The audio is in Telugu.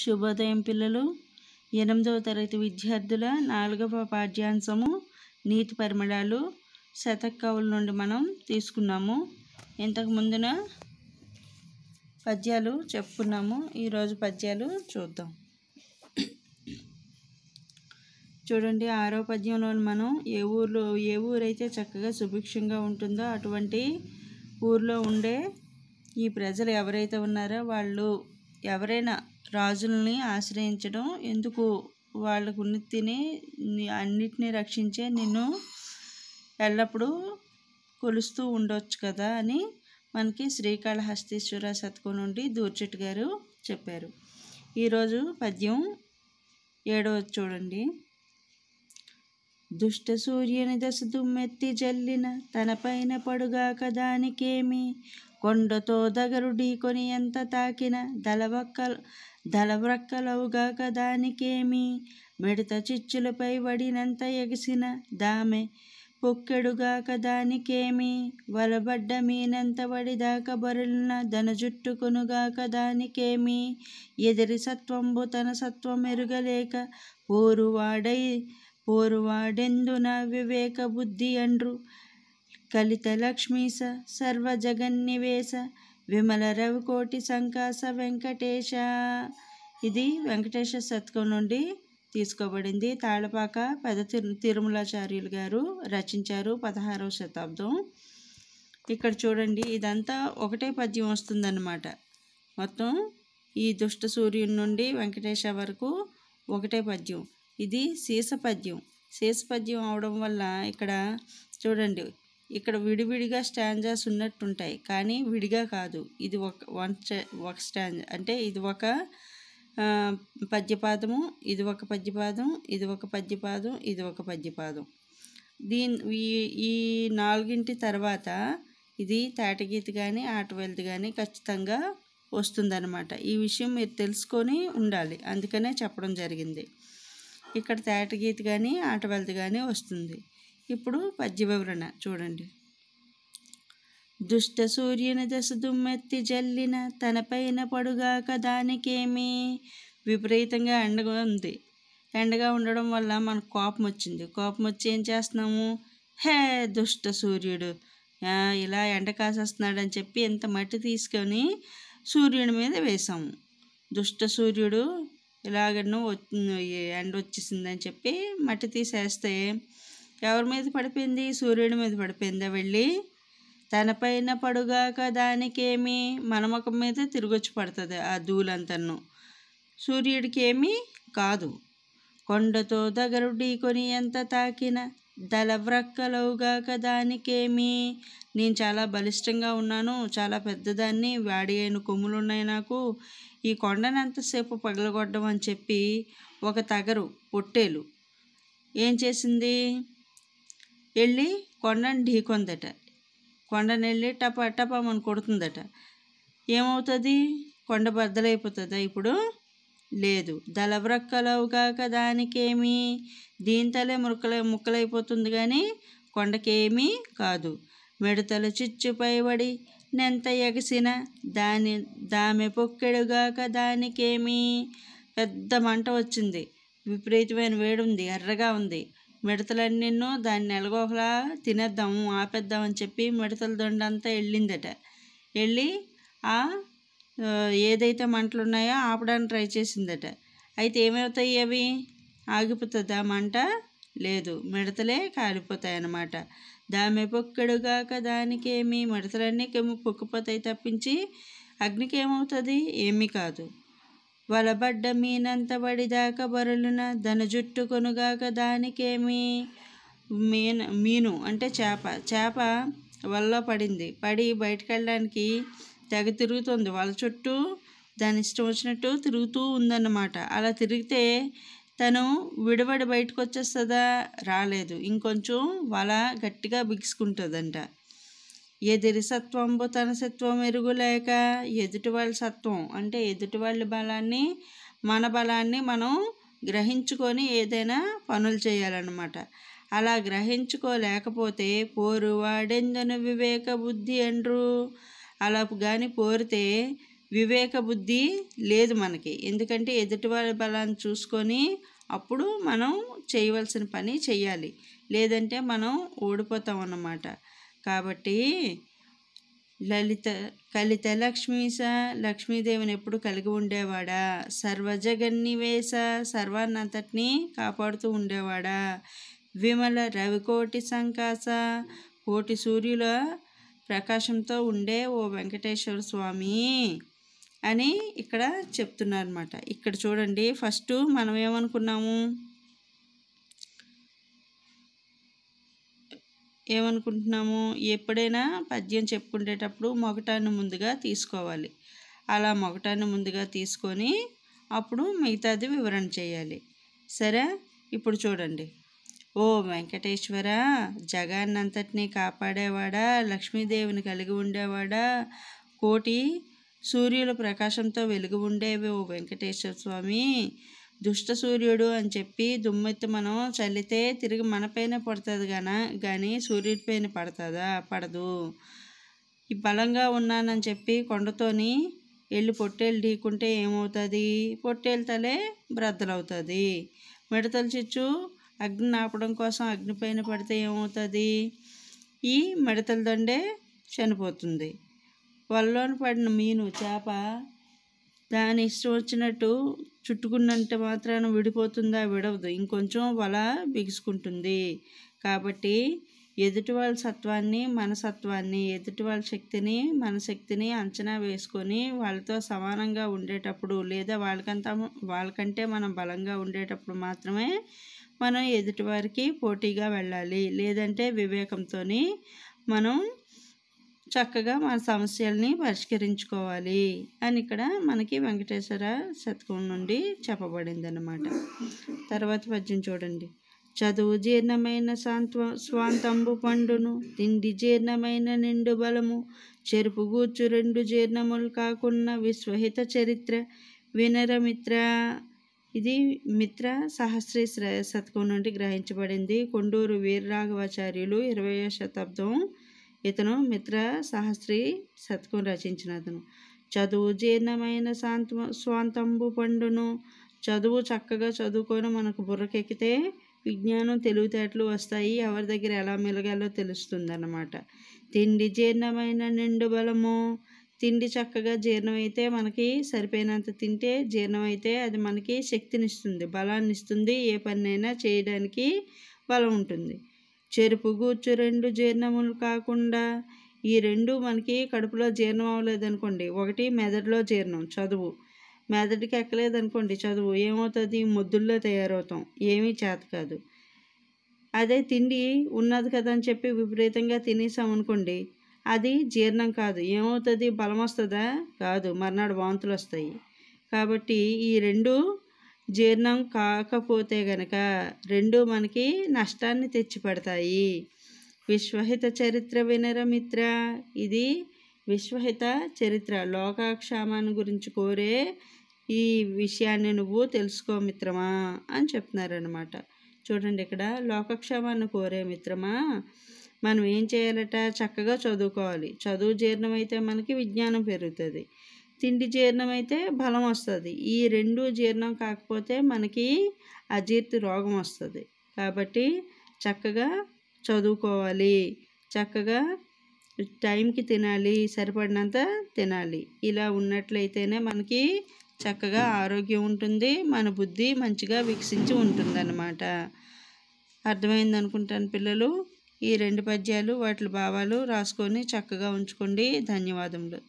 శుభోదయం పిల్లలు ఎనిమిదవ తరగతి విద్యార్థుల నాలుగవ పాఠ్యాంశము నీతి పరిమళాలు శతకవుల నుండి మనం తీసుకున్నాము ఇంతకు ముందున పద్యాలు చెప్పుకున్నాము ఈరోజు పద్యాలు చూద్దాం చూడండి ఆరో పద్యంలో మనం ఏ ఊర్లో ఏ ఊరైతే చక్కగా సుభిక్షంగా ఉంటుందో అటువంటి ఊర్లో ఉండే ఈ ప్రజలు ఎవరైతే ఉన్నారో వాళ్ళు ఎవరైనా రాజులని ఆశ్రయించడం ఎందుకు వాళ్ళ ఉన్నతిని అన్నిటినీ రక్షించే నిన్ను ఎల్లప్పుడూ కొలుస్తూ ఉండొచ్చు కదా అని మనకి శ్రీకాళహస్తీశ్వర శతకం నుండి దూర్చెట్టు గారు చెప్పారు ఈరోజు పద్యం ఏడవ చూడండి దుష్ట సూర్యుని దశ దుమ్మెత్తి జల్లిన తనపైన పడుగా కదానికేమి కొండతో దగరు ఢీకొని ఎంత తాకిన దళవక్క దళవ్రక్కలవుగాక దానికేమి మిడత చిచ్చులపై వడినంత ఎగిసిన దామె పొక్కెడుగాక దానికేమి వలబడ్డ మీనంత వడిదాక బరులిన దన జుట్టుకునుగాక దానికేమి ఎదిరి సత్వంబు తన సత్వం ఎరుగలేక పోరువాడై పోరువాడెందున వివేక బుద్ధి అండ్రు కలిత లక్ష్మీస సర్వ జగన్నివేశ విమల రవికోటి సంకాస వెంకటేశ ఇది వెంకటేశ్వర శతకం నుండి తీసుకోబడింది తాళపాక పెద్ద తిరు తిరుమలాచార్యులు గారు రచించారు పదహారవ శతాబ్దం ఇక్కడ చూడండి ఇదంతా ఒకటే పద్యం వస్తుందన్నమాట మొత్తం ఈ దుష్ట సూర్యుని నుండి వెంకటేశ వరకు ఒకటే పద్యం ఇది శీస పద్యం శీస పద్యం అవడం వల్ల ఇక్కడ చూడండి ఇక్కడ విడివిడిగా స్టాంజాస్ ఉన్నట్టుంటాయి కానీ విడిగా కాదు ఇది ఒక వన్ ఒక స్టాంజ్ అంటే ఇది ఒక పద్యపాదము ఇది ఒక పద్యపాదం ఇది ఒక పద్యపాదం ఇది ఒక పద్యపాదం దీని ఈ ఈ నాలుగింటి తర్వాత ఇది తాటగీత కానీ ఆటవేల్ది కానీ ఖచ్చితంగా వస్తుందన్నమాట ఈ విషయం మీరు తెలుసుకొని ఉండాలి అందుకనే చెప్పడం జరిగింది ఇక్కడ తేటగీత కానీ ఆటవెల్ది కానీ వస్తుంది ఇప్పుడు పద్య వివరణ చూడండి దుష్ట సూర్యుని దశ దుమ్మెత్తి జల్లిన తనపైన పడుగాక దానికేమి విపరీతంగా ఎండగా ఉంది ఎండగా ఉండడం వల్ల మనకు కోపం వచ్చింది కోపం వచ్చి ఏం చేస్తున్నాము హే దుష్ట సూర్యుడు ఇలా ఎండ కాసేస్తున్నాడు అని చెప్పి ఇంత మట్టి తీసుకొని సూర్యుడి మీద వేసాము దుష్ట సూర్యుడు ఇలాగను ఎండ వచ్చేసిందని చెప్పి మట్టి తీసేస్తే ఎవరి మీద పడిపోయింది సూర్యుడి మీద పడిపోయిందా వెళ్ళి తనపైన పడుగాక దానికేమీ మన మీద తిరగొచ్చి పడుతుంది ఆ ధూళంతను ఏమీ కాదు కొండతో దగరు ఢీకొని ఎంత తాకిన దళవ్రక్కలవుగాక దానికేమీ నేను చాలా బలిష్టంగా ఉన్నాను చాలా పెద్దదాన్ని వాడి అయిన కొమ్ములు ఉన్నాయి నాకు ఈ కొండను ఎంతసేపు పగలగొట్టడం అని చెప్పి ఒక తగరు పొట్టేలు ఏం చేసింది వెళ్ళి కొండను ఢీకొందట కొండనెళ్ళి టప మనం కొడుతుందట ఏమవుతుంది కొండ బద్దలైపోతుందా ఇప్పుడు లేదు కాక దానికేమి దీంతలే మురుకల ముక్కలైపోతుంది కానీ కొండకేమీ కాదు మిడతలు చిచ్చుపైబడి నెంత ఎగసిన దాని దామె పొక్కెడుగాక దానికేమీ పెద్ద మంట వచ్చింది విపరీతమైన వేడుంది ఎర్రగా ఉంది మిడతలన్నీనో దాన్ని ఎలాగోకలా తినేద్దాము ఆపేద్దామని చెప్పి మిడతల దొండంతా వెళ్ళిందట వెళ్ళి ఆ ఏదైతే మంటలు ఉన్నాయో ఆపడానికి ట్రై చేసిందట అయితే ఏమవుతాయి అవి ఆగిపోతుంది ఆ మంట లేదు మిడతలే కాలిపోతాయి అన్నమాట దామె పొక్కడుగాక దానికేమి మిడతలన్నీ పొక్కిపోతాయి తప్పించి అగ్నికి ఏమవుతుంది ఏమీ కాదు వలబడ్డ మీనంత వడిదాక బరులున దన జుట్టు కొనుగాక దానికేమి మీన మీను అంటే చేప చేప వలలో పడింది పడి బయటకు వెళ్ళడానికి తెగ తిరుగుతుంది వల చుట్టూ దాని ఇష్టం వచ్చినట్టు తిరుగుతూ ఉందన్నమాట అలా తిరిగితే తను విడబడి బయటకు వచ్చేస్తుందా రాలేదు ఇంకొంచెం వల గట్టిగా బిగుసుకుంటుందంట ఎదిరి సత్వంబు తన సత్వం ఎరుగులేక ఎదుటి వాళ్ళ సత్వం అంటే ఎదుటి వాళ్ళ బలాన్ని మన బలాన్ని మనం గ్రహించుకొని ఏదైనా పనులు చేయాలన్నమాట అలా గ్రహించుకోలేకపోతే పోరు పోరువాడెందను వివేక బుద్ధి అండ్రు అలా కానీ పోరితే వివేక బుద్ధి లేదు మనకి ఎందుకంటే ఎదుటి వాళ్ళ బలాన్ని చూసుకొని అప్పుడు మనం చేయవలసిన పని చేయాలి లేదంటే మనం ఓడిపోతాం అన్నమాట కాబట్టి లలిత కలిత లక్ష్మీస లక్ష్మీదేవిని ఎప్పుడు కలిగి ఉండేవాడా సర్వజగన్నివేశ సర్వాన్నంతటిని కాపాడుతూ ఉండేవాడా విమల రవికోటి సంకాస కోటి సూర్యుల ప్రకాశంతో ఉండే ఓ వెంకటేశ్వర స్వామి అని ఇక్కడ చెప్తున్నారన్నమాట ఇక్కడ చూడండి ఫస్ట్ మనం ఏమనుకున్నాము ఏమనుకుంటున్నాము ఎప్పుడైనా పద్యం చెప్పుకునేటప్పుడు మొగటాన్ని ముందుగా తీసుకోవాలి అలా మొగటాన్ని ముందుగా తీసుకొని అప్పుడు మిగతాది వివరణ చేయాలి సరే ఇప్పుడు చూడండి ఓ వెంకటేశ్వర జగాన్నంతటినీ కాపాడేవాడా లక్ష్మీదేవిని కలిగి ఉండేవాడా కోటి సూర్యుల ప్రకాశంతో వెలుగు ఉండేవి ఓ వెంకటేశ్వర స్వామి దుష్ట సూర్యుడు అని చెప్పి దుమ్మెత్తి మనం చల్లితే తిరిగి మన పైన పడుతుంది కానీ కానీ సూర్యుడి పైన పడుతుందా పడదు ఈ బలంగా ఉన్నానని చెప్పి కొండతోని వెళ్ళి పొట్టేలు ఢీకుంటే ఏమవుతుంది పొట్టేలు తలే బ్రద్దలవుతుంది మిడతల చిచ్చు అగ్ని నాపడం కోసం అగ్ని పైన పడితే ఏమవుతుంది ఈ మిడతల దండే చనిపోతుంది వల్లోని పడిన మీను చేప దాని ఇష్టం వచ్చినట్టు చుట్టుకున్నంత మాత్రాన విడిపోతుందా విడవదు ఇంకొంచెం వల బిగుసుకుంటుంది కాబట్టి ఎదుటి వాళ్ళ సత్వాన్ని మన సత్వాన్ని ఎదుటి వాళ్ళ శక్తిని మన శక్తిని అంచనా వేసుకొని వాళ్ళతో సమానంగా ఉండేటప్పుడు లేదా వాళ్ళకంతా వాళ్ళకంటే మనం బలంగా ఉండేటప్పుడు మాత్రమే మనం ఎదుటివారికి పోటీగా వెళ్ళాలి లేదంటే వివేకంతో మనం చక్కగా మన సమస్యల్ని పరిష్కరించుకోవాలి అని ఇక్కడ మనకి వెంకటేశ్వర శతకం నుండి చెప్పబడింది అన్నమాట తర్వాత పద్యం చూడండి చదువు జీర్ణమైన సాంత్వ స్వాంతంబు పండును తిండి జీర్ణమైన నిండు బలము చెరుపు గూర్చు రెండు జీర్ణములు కాకున్న విశ్వహిత చరిత్ర వినరమిత్ర ఇది మిత్ర సహస్రి శతకం నుండి గ్రహించబడింది కొండూరు వీరరాఘవాచార్యులు ఇరవయో శతాబ్దం ఇతను మిత్ర సహస్రి శతకం రచించిన అతను చదువు జీర్ణమైన శాంత స్వాంతంబు పండును చదువు చక్కగా చదువుకొని మనకు బుర్రకెక్కితే విజ్ఞానం తెలివితేటలు వస్తాయి ఎవరి దగ్గర ఎలా మెలగాలో తెలుస్తుంది అన్నమాట తిండి జీర్ణమైన నిండు బలము తిండి చక్కగా జీర్ణమైతే మనకి సరిపోయినంత తింటే జీర్ణమైతే అది మనకి శక్తినిస్తుంది బలాన్ని ఇస్తుంది ఏ పనైనా చేయడానికి బలం ఉంటుంది చెరుపు గూచ్చు రెండు జీర్ణములు కాకుండా ఈ రెండు మనకి కడుపులో జీర్ణం అవ్వలేదు అనుకోండి ఒకటి మెదడులో జీర్ణం చదువు మెదడుకి ఎక్కలేదనుకోండి చదువు ఏమవుతుంది ముద్దుల్లో తయారవుతాం ఏమీ చేత కాదు అదే తిండి ఉన్నది కదా అని చెప్పి విపరీతంగా తినేసాం అనుకోండి అది జీర్ణం కాదు ఏమవుతుంది బలం వస్తుందా కాదు మర్నాడు వాంతులు వస్తాయి కాబట్టి ఈ రెండు జీర్ణం కాకపోతే గనక రెండు మనకి నష్టాన్ని తెచ్చిపెడతాయి విశ్వహిత చరిత్ర మిత్ర ఇది విశ్వహిత చరిత్ర లోకాక్షామాన్ని గురించి కోరే ఈ విషయాన్ని నువ్వు తెలుసుకో మిత్రమా అని చెప్తున్నారనమాట చూడండి ఇక్కడ లోకక్షేమాన్ని కోరే మిత్రమా మనం ఏం చేయాలట చక్కగా చదువుకోవాలి చదువు జీర్ణమైతే మనకి విజ్ఞానం పెరుగుతుంది తిండి జీర్ణమైతే బలం వస్తుంది ఈ రెండు జీర్ణం కాకపోతే మనకి అజీర్తి రోగం వస్తుంది కాబట్టి చక్కగా చదువుకోవాలి చక్కగా టైంకి తినాలి సరిపడినంత తినాలి ఇలా ఉన్నట్లయితేనే మనకి చక్కగా ఆరోగ్యం ఉంటుంది మన బుద్ధి మంచిగా వికసించి ఉంటుందన్నమాట అర్థమైంది అనుకుంటాను పిల్లలు ఈ రెండు పద్యాలు వాటి భావాలు రాసుకొని చక్కగా ఉంచుకోండి ధన్యవాదములు